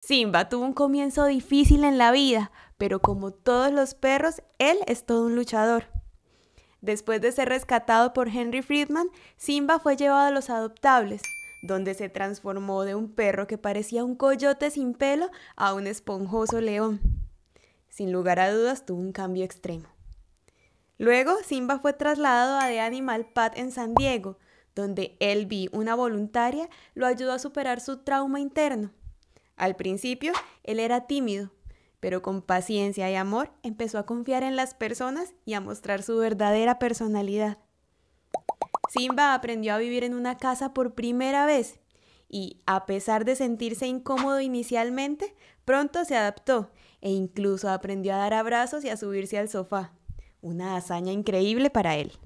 Simba tuvo un comienzo difícil en la vida, pero como todos los perros, él es todo un luchador. Después de ser rescatado por Henry Friedman, Simba fue llevado a los adoptables, donde se transformó de un perro que parecía un coyote sin pelo a un esponjoso león. Sin lugar a dudas, tuvo un cambio extremo. Luego, Simba fue trasladado a The Animal Path en San Diego, donde vi una voluntaria, lo ayudó a superar su trauma interno al principio, él era tímido, pero con paciencia y amor empezó a confiar en las personas y a mostrar su verdadera personalidad. Simba aprendió a vivir en una casa por primera vez y, a pesar de sentirse incómodo inicialmente, pronto se adaptó e incluso aprendió a dar abrazos y a subirse al sofá. Una hazaña increíble para él.